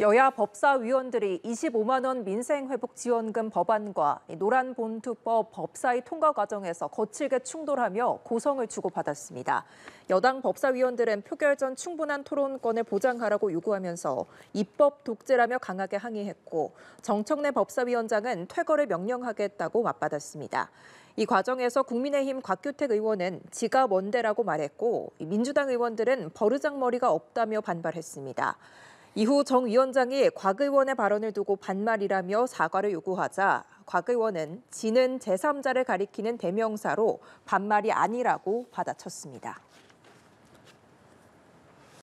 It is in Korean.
여야 법사위원들이 25만 원 민생회복 지원금 법안과 노란 본투법 법사위 통과 과정에서 거칠게 충돌하며 고성을 주고받았습니다. 여당 법사위원들은 표결 전 충분한 토론권을 보장하라고 요구하면서 입법 독재라며 강하게 항의했고 정청래 법사위원장은 퇴거를 명령하겠다고 맞받았습니다. 이 과정에서 국민의힘 곽규택 의원은 지가 뭔데라고 말했고 민주당 의원들은 버르장머리가 없다며 반발했습니다. 이후 정 위원장이 곽 의원의 발언을 두고 반말이라며 사과를 요구하자 곽 의원은 지는 제3자를 가리키는 대명사로 반말이 아니라고 받아쳤습니다.